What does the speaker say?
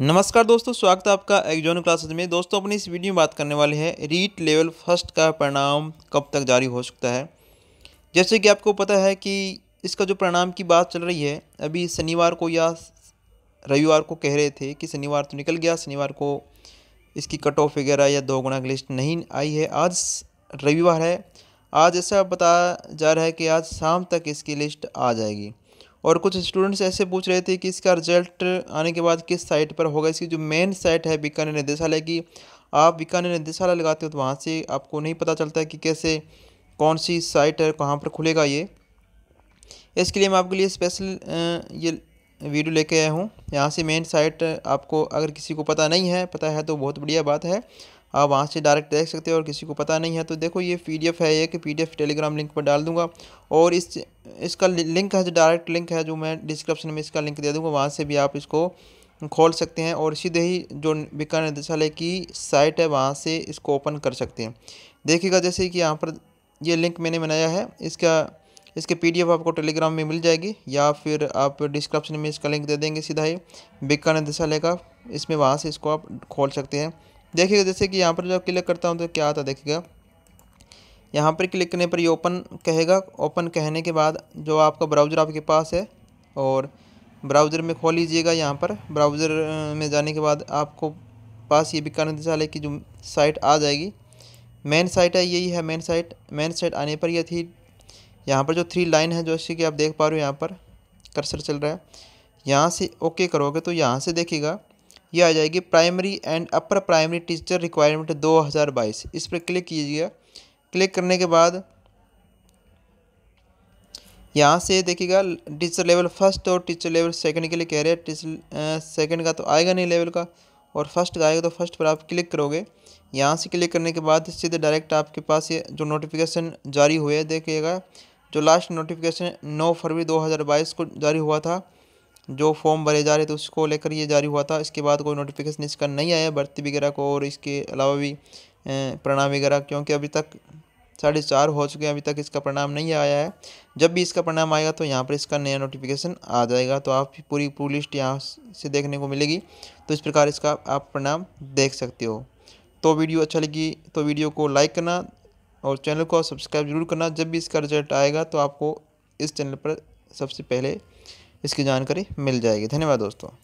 नमस्कार दोस्तों स्वागत है आपका एग्जोन क्लासेज में दोस्तों अपनी इस वीडियो में बात करने वाले हैं रीट लेवल फर्स्ट का परिणाम कब तक जारी हो सकता है जैसे कि आपको पता है कि इसका जो परिणाम की बात चल रही है अभी शनिवार को या रविवार को कह रहे थे कि शनिवार तो निकल गया शनिवार को इसकी कट ऑफ वगैरह या दो गुना की लिस्ट नहीं आई है आज रविवार है आज ऐसा बताया जा रहा है कि आज शाम तक इसकी लिस्ट आ जाएगी और कुछ स्टूडेंट्स ऐसे पूछ रहे थे कि इसका रिजल्ट आने के बाद किस साइट पर होगा इसकी जो मेन साइट है बीकानेर निदेशालय की आप बीकानेर निदेशालय लगाते हो तो वहाँ से आपको नहीं पता चलता है कि कैसे कौन सी साइट है कहाँ पर खुलेगा ये इसके लिए मैं आपके लिए स्पेशल ये वीडियो लेके आया हूँ यहाँ से मेन साइट आपको अगर किसी को पता नहीं है पता है तो बहुत बढ़िया बात है आप वहाँ से डायरेक्ट देख सकते हो और किसी को पता नहीं है तो देखो ये पी है एक पी टेलीग्राम लिंक पर डाल दूँगा और इस इसका लिंक है जो डायरेक्ट लिंक है जो मैं डिस्क्रिप्शन में इसका लिंक दे दूँगा वहाँ से भी आप इसको खोल सकते हैं और सीधे ही जो बिका निदेशालय की साइट है वहाँ से इसको ओपन कर सकते हैं देखिएगा जैसे कि यहाँ पर ये लिंक मैंने बनाया है इसका इसके पीडीएफ आपको टेलीग्राम में मिल जाएगी या फिर आप डिस्क्रिप्शन में इसका लिंक दे देंगे सीधा ही बिका निदेशालय का इसमें वहाँ से इसको आप खोल सकते हैं देखिएगा जैसे कि यहाँ पर जब क्लिक करता हूँ तो क्या आता है देखिएगा यहाँ पर क्लिक करने पर ये ओपन कहेगा ओपन कहने के बाद जो आपका ब्राउज़र आपके पास है और ब्राउज़र में खोल लीजिएगा यहाँ पर ब्राउज़र में जाने के बाद आपको पास ये बिकाना चाल है कि जो साइट आ जाएगी मेन साइट है यही है मेन साइट मेन साइट आने पर यह थी यहाँ पर जो थ्री लाइन है जो इसी कि आप देख पा रहे हो यहाँ पर कर्सर चल रहा है यहाँ से ओके करोगे तो यहाँ से देखिएगा ये आ जाएगी primary and upper primary teacher requirement 2022 इस पर क्लिक कीजिएगा क्लिक करने के बाद यहाँ से देखिएगा टीचर लेवल फर्स्ट और टीचर लेवल सेकंड के लिए कह रहे हैं टीचर सेकंड का तो आएगा नहीं लेवल का और फर्स्ट का आएगा तो फर्स्ट पर आप क्लिक करोगे यहाँ से क्लिक करने के बाद सीधे डायरेक्ट आपके पास ये जो नोटिफिकेशन जारी हुए देखिएगा जो लास्ट नोटिफिकेशन नौ फरवरी दो को जारी हुआ था जो फॉर्म भरे जा रहे थे उसको लेकर ये जारी हुआ था इसके बाद कोई नोटिफिकेशन इसका नहीं आया भर्ती वगैरह को और इसके अलावा भी परिणाम वगैरह क्योंकि अभी तक साढ़े चार हो चुके हैं अभी तक इसका परिणाम नहीं आया है जब भी इसका परिणाम आएगा तो यहाँ पर इसका नया नोटिफिकेशन आ जाएगा तो आप पूरी पूरी लिस्ट यहाँ से देखने को मिलेगी तो इस प्रकार इसका आप परिणाम देख सकते हो तो वीडियो अच्छा लगी तो वीडियो को लाइक करना और चैनल को सब्सक्राइब जरूर करना जब भी इसका रिजल्ट आएगा तो आपको इस चैनल पर सबसे पहले इसकी जानकारी मिल जाएगी धन्यवाद दोस्तों